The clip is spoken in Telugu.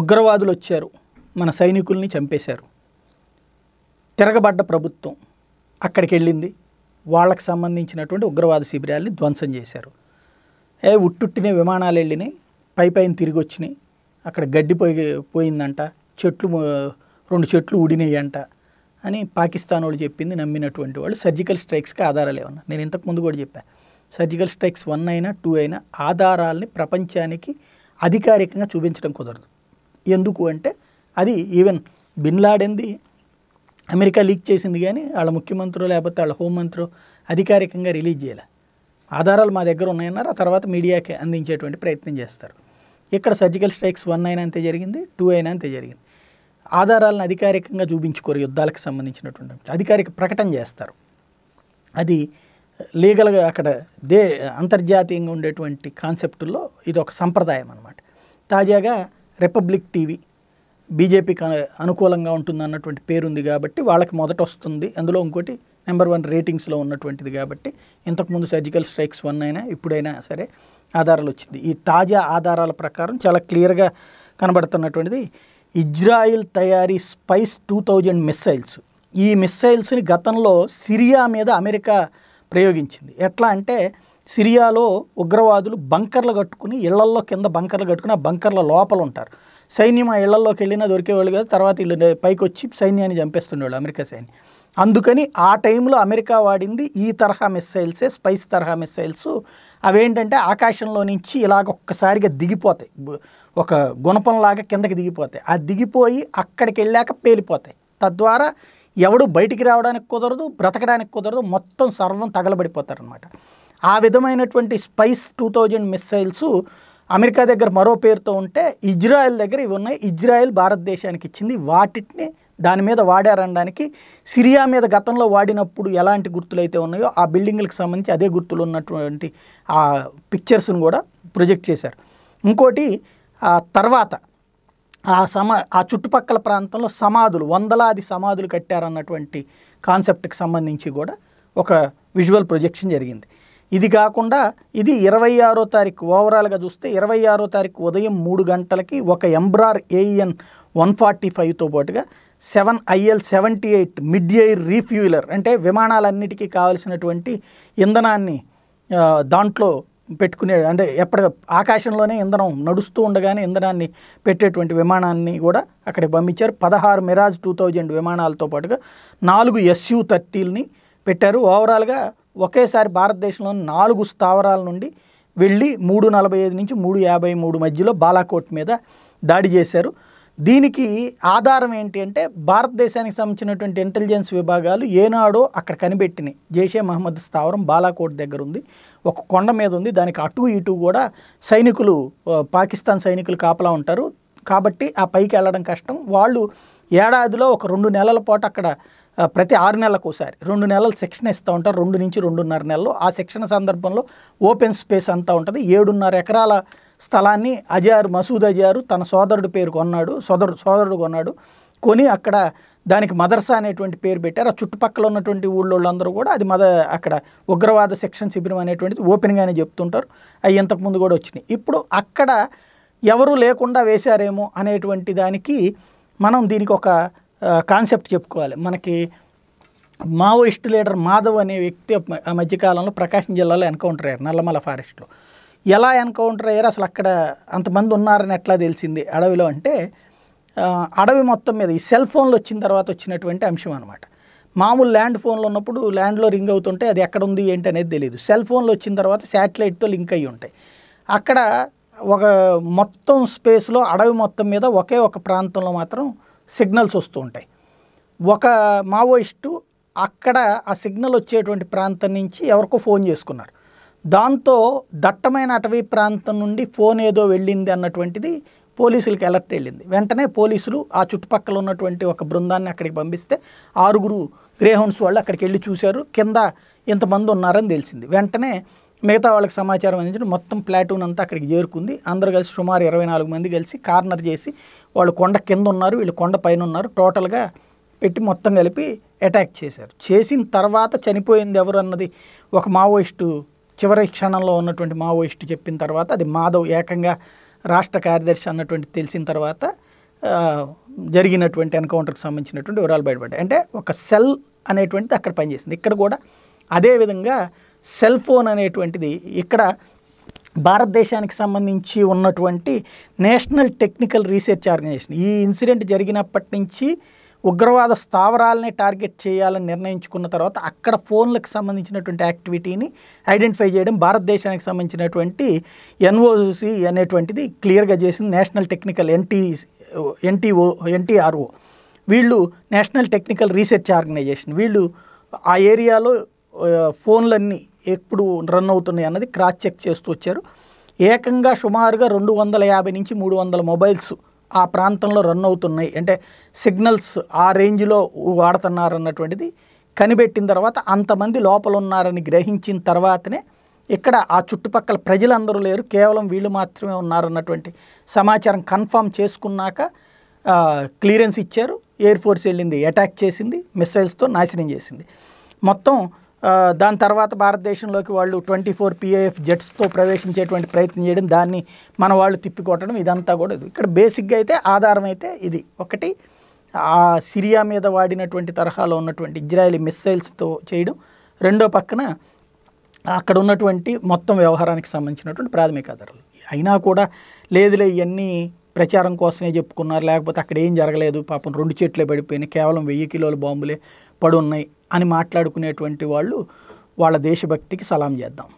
ఉగ్రవాదులు వచ్చారు మన సైనికుల్ని చంపేశారు తిరగబడ్డ ప్రభుత్వం అక్కడికి వెళ్ళింది వాళ్ళకి సంబంధించినటువంటి ఉగ్రవాద శిబిరాల్ని ధ్వంసం చేశారు ఏ ఉట్టుట్టిన విమానాలు వెళ్ళినాయి పై పైన తిరిగి వచ్చినాయి అక్కడ గడ్డి పోయి పోయిందంట చెట్లు రెండు చెట్లు అంట అని పాకిస్తాన్ వాళ్ళు చెప్పింది నమ్మినటువంటి వాళ్ళు సర్జికల్ స్ట్రైక్స్కి ఆధారాలు ఏమన్నా నేను ఇంతకుముందు కూడా చెప్పాను సర్జికల్ స్ట్రైక్స్ వన్ అయినా టూ అయినా ఆధారాలని ప్రపంచానికి అధికారికంగా చూపించడం కుదరదు ఎందుకు అంటే అది ఈవెన్ బిన్ లాడెంది అమెరికా లీక్ చేసింది కానీ వాళ్ళ ముఖ్యమంత్రులు లేకపోతే వాళ్ళ హోంమంత్రి అధికారికంగా రిలీజ్ చేయాలి ఆధారాలు మా దగ్గర ఉన్నాయన్నారు ఆ తర్వాత మీడియాకి అందించేటువంటి ప్రయత్నం చేస్తారు ఇక్కడ సర్జికల్ స్ట్రైక్స్ వన్ అయినా అంతే జరిగింది టూ అయినా అంతే జరిగింది ఆధారాలను అధికారికంగా చూపించుకోరు యుద్ధాలకు సంబంధించినటువంటి అధికారిక ప్రకటన చేస్తారు అది లీగల్గా అక్కడ దే అంతర్జాతీయంగా ఉండేటువంటి కాన్సెప్టుల్లో ఇది ఒక సంప్రదాయం అనమాట తాజాగా రిపబ్లిక్ టీవీ బీజేపీకి అనుకూలంగా ఉంటుంది అన్నటువంటి పేరుంది కాబట్టి వాళ్ళకి మొదట వస్తుంది అందులో ఇంకోటి నెంబర్ వన్ రేటింగ్స్లో ఉన్నటువంటిది కాబట్టి ఇంతకుముందు సర్జికల్ స్ట్రైక్స్ వన్ అయినా ఇప్పుడైనా సరే ఆధారాలు వచ్చింది ఈ తాజా ఆధారాల ప్రకారం చాలా క్లియర్గా కనబడుతున్నటువంటిది ఇజ్రాయిల్ తయారీ స్పైస్ టూ థౌజండ్ మిస్సైల్స్ ఈ మిస్సైల్స్ని గతంలో సిరియా మీద అమెరికా ప్రయోగించింది ఎట్లా అంటే సిరియాలో ఉగ్రవాదులు బంకర్లు కట్టుకుని ఇళ్లల్లో కింద బంకర్లు కట్టుకుని ఆ బంకర్ల లోపల ఉంటారు సైన్యం ఆ ఇళ్లలోకి వెళ్ళినా దొరికేవాళ్ళు కదా తర్వాత వీళ్ళు పైకి వచ్చి సైన్యాన్ని చంపేస్తుండేవాళ్ళు అమెరికా సైన్యం అందుకని ఆ టైంలో అమెరికా వాడింది ఈ తరహా మిస్సైల్సే స్పైస్ తరహా మిస్సైల్స్ అవేంటంటే ఆకాశంలో నుంచి ఇలాగ ఒక్కసారిగా దిగిపోతాయి ఒక గుణపంలాగా కిందకి దిగిపోతాయి ఆ దిగిపోయి అక్కడికి వెళ్ళాక పేలిపోతాయి తద్వారా ఎవడు బయటికి రావడానికి కుదరదు బ్రతకడానికి కుదరదు మొత్తం సర్వం తగలబడిపోతారనమాట ఆ విధమైనటువంటి Spice two thousand missiles America దగ్గర మరో పేరుతో ఉంటే ఇజ్రాయెల్ దగ్గర ఇవి ఉన్నాయి ఇజ్రాయెల్ భారతదేశానికి ఇచ్చింది వాటిని దాని మీద వాడారనడానికి సిరియా మీద గతంలో వాడినప్పుడు ఎలాంటి గుర్తులు అయితే ఉన్నాయో ఆ బిల్డింగ్లకు సంబంధించి అదే గుర్తులు ఉన్నటువంటి ఆ పిక్చర్స్ను కూడా ప్రొజెక్ట్ చేశారు ఇంకోటి తర్వాత ఆ సమా ఆ చుట్టుపక్కల ప్రాంతంలో సమాధులు వందలాది సమాధులు కట్టారన్నటువంటి కాన్సెప్ట్కి సంబంధించి కూడా ఒక విజువల్ ప్రొజెక్షన్ జరిగింది ఇది కాకుండా ఇది ఇరవై ఆరో తారీఖు ఓవరాల్గా చూస్తే ఇరవై ఆరో తారీఖు ఉదయం మూడు గంటలకి ఒక ఎంబ్రార్ ఏఈఎన్ వన్ ఫార్టీ ఫైవ్తో పాటుగా seven IL seventy eight mid air refueler అంటే విమానాలన్నిటికీ కావలసినటువంటి ఇంధనాన్ని దాంట్లో పెట్టుకునే అంటే ఎప్పటి ఆకాశంలోనే ఇంధనం నడుస్తూ ఉండగానే ఇంధనాన్ని పెట్టేటువంటి విమానాన్ని కూడా అక్కడికి పంపించారు పదహారు మిరాజ్ టూ థౌజండ్ విమానాలతో పాటుగా నాలుగు ఎస్యూ థర్టీల్ని పెట్టారు ఓవరాల్గా ఒకేసారి భారతదేశంలోని నాలుగు స్థావరాల నుండి వెళ్ళి మూడు నలభై ఐదు నుంచి మూడు యాభై మూడు మధ్యలో బాలాకోట్ మీద దాడి చేశారు దీనికి ఆధారం ఏంటి అంటే భారతదేశానికి సంబంధించినటువంటి ఇంటెలిజెన్స్ విభాగాలు ఏనాడో అక్కడ కనిపెట్టినాయి జైషే మహమ్మద్ స్థావరం బాలాకోట్ దగ్గర ఉంది ఒక కొండ మీద ఉంది దానికి అటు ఇటు కూడా సైనికులు పాకిస్తాన్ సైనికులు కాపలా ఉంటారు కాబట్టి ఆ పైకి వెళ్ళడం కష్టం వాళ్ళు ఏడాదిలో ఒక రెండు నెలల పాటు అక్కడ ప్రతి ఆరు నెలలకు ఒకసారి రెండు నెలలు శిక్షణ ఇస్తూ ఉంటారు రెండు నుంచి రెండున్నర నెలలు ఆ శిక్షణ సందర్భంలో ఓపెన్ స్పేస్ అంతా ఉంటుంది ఏడున్నర ఎకరాల స్థలాన్ని అజార్ మసూద్ అజారు తన సోదరుడు పేరు కొన్నాడు సోదరుడు సోదరుడు కొన్నాడు కొని అక్కడ దానికి మదర్సా అనేటువంటి పేరు పెట్టారు ఆ చుట్టుపక్కల ఉన్నటువంటి ఊళ్ళోళ్ళందరూ కూడా అది మద అక్కడ ఉగ్రవాద శిక్షణ శిబిరం అనేటువంటిది ఓపెన్గానే చెప్తుంటారు అవి ఇంతకుముందు కూడా వచ్చినాయి ఇప్పుడు అక్కడ ఎవరు లేకుండా వేశారేమో అనేటువంటి దానికి మనం దీనికి ఒక కాన్సెప్ట్ చెప్పుకోవాలి మనకి మావోయిస్ట్ లీడర్ మాధవ్ అనే వ్యక్తి ఆ మధ్యకాలంలో ప్రకాశం జిల్లాలో ఎన్కౌంటర్ అయ్యారు నల్లమల ఫారెస్ట్లో ఎలా ఎన్కౌంటర్ అయ్యారు అసలు అక్కడ అంతమంది ఉన్నారని ఎట్లా తెలిసింది అడవిలో అంటే అడవి మొత్తం మీద ఈ సెల్ ఫోన్లు వచ్చిన తర్వాత వచ్చినటువంటి అంశం అనమాట మామూలు ల్యాండ్ ఫోన్లు ఉన్నప్పుడు ల్యాండ్లో రింగ్ అవుతుంటే అది ఎక్కడ ఉంది ఏంటి అనేది తెలియదు సెల్ ఫోన్లు వచ్చిన తర్వాత శాటిలైట్తో లింక్ అయ్యి ఉంటాయి అక్కడ ఒక మొత్తం స్పేస్లో అడవి మొత్తం మీద ఒకే ఒక ప్రాంతంలో మాత్రం సిగ్నల్స్ వస్తూ ఉంటాయి ఒక మావోయిస్టు అక్కడ ఆ సిగ్నల్ వచ్చేటువంటి ప్రాంతం నుంచి ఎవరికో ఫోన్ చేసుకున్నారు దాంతో దట్టమైన అటవీ ప్రాంతం నుండి ఫోన్ ఏదో వెళ్ళింది అన్నటువంటిది పోలీసులకు అలర్ట్ వెళ్ళింది వెంటనే పోలీసులు ఆ చుట్టుపక్కల ఉన్నటువంటి ఒక బృందాన్ని అక్కడికి పంపిస్తే ఆరుగురు గ్రేహౌండ్స్ వాళ్ళు అక్కడికి వెళ్ళి చూశారు కింద ఇంతమంది ఉన్నారని తెలిసింది వెంటనే మిగతా వాళ్ళకి సమాచారం అందించడం మొత్తం ప్లాటూన్ అంతా అక్కడికి చేరుకుంది అందరూ కలిసి సుమారు ఇరవై నాలుగు మంది కలిసి కార్నర్ చేసి వాళ్ళు కొండ కింద ఉన్నారు వీళ్ళు కొండ పైన ఉన్నారు టోటల్గా పెట్టి మొత్తం కలిపి అటాక్ చేశారు చేసిన తర్వాత చనిపోయింది ఎవరు అన్నది ఒక మావోయిస్టు చివరి క్షణంలో ఉన్నటువంటి మావోయిస్టు చెప్పిన తర్వాత అది మాధవ్ ఏకంగా రాష్ట్ర కార్యదర్శి అన్నటువంటి తెలిసిన తర్వాత జరిగినటువంటి ఎన్కౌంటర్కి సంబంధించినటువంటి వివరాలు బయటపడ్డాయి అంటే ఒక సెల్ అనేటువంటిది అక్కడ పనిచేసింది ఇక్కడ కూడా అదేవిధంగా సెల్ ఫోన్ అనేటువంటిది ఇక్కడ భారతదేశానికి సంబంధించి ఉన్నటువంటి నేషనల్ టెక్నికల్ రీసెర్చ్ ఆర్గనైజేషన్ ఈ ఇన్సిడెంట్ జరిగినప్పటి నుంచి ఉగ్రవాద స్థావరాలని టార్గెట్ చేయాలని నిర్ణయించుకున్న తర్వాత అక్కడ ఫోన్లకు సంబంధించినటువంటి యాక్టివిటీని ఐడెంటిఫై చేయడం భారతదేశానికి సంబంధించినటువంటి ఎన్ఓసి అనేటువంటిది క్లియర్గా చేసింది national technical NT NTO NTRO వీళ్ళు నేషనల్ టెక్నికల్ రీసెర్చ్ ఆర్గనైజేషన్ వీళ్ళు ఆ ఏరియాలో ఫోన్లన్నీ ఎప్పుడు రన్ అవుతున్నాయి అన్నది క్రాస్ చెక్ చేస్తూ వచ్చారు ఏకంగా సుమారుగా రెండు వందల యాభై నుంచి మూడు వందల మొబైల్స్ ఆ ప్రాంతంలో రన్ అవుతున్నాయి అంటే సిగ్నల్స్ ఆ రేంజ్లో వాడుతున్నారన్నటువంటిది కనిపెట్టిన తర్వాత అంతమంది లోపల ఉన్నారని గ్రహించిన తర్వాతనే ఇక్కడ ఆ చుట్టుపక్కల ప్రజలందరూ లేరు కేవలం వీళ్ళు మాత్రమే ఉన్నారన్నటువంటి సమాచారం కన్ఫామ్ చేసుకున్నాక క్లియరెన్స్ ఇచ్చారు ఎయిర్ ఫోర్స్ వెళ్ళింది అటాక్ చేసింది మిస్సైల్స్తో నాశనం చేసింది మొత్తం దాని తర్వాత భారతదేశంలోకి వాళ్ళు ట్వంటీ ఫోర్ పిఏఎఫ్ జెట్స్తో ప్రవేశించేటువంటి ప్రయత్నం చేయడం దాన్ని మన వాళ్ళు తిప్పికొట్టడం ఇదంతా కూడా ఇక్కడ బేసిక్గా అయితే ఆధారం అయితే ఇది ఒకటి ఆ సిరియా మీద వాడినటువంటి తరహాలో ఉన్నటువంటి ఇజ్రాయలీ మిస్సైల్స్తో చేయడం రెండో పక్కన అక్కడ ఉన్నటువంటి మొత్తం వ్యవహారానికి సంబంధించినటువంటి ప్రాథమిక ఆధారాలు అయినా కూడా లేదులే ఇవన్నీ ప్రచారం కోసమే చెప్పుకున్నారు లేకపోతే అక్కడ ఏం జరగలేదు పాపం రెండు చెట్లే పడిపోయినాయి కేవలం వెయ్యి కిలోల బాంబులే పడున్నాయి అని మాట్లాడుకునేటువంటి వాళ్ళు వాళ్ళ దేశభక్తికి సలాం చేద్దాం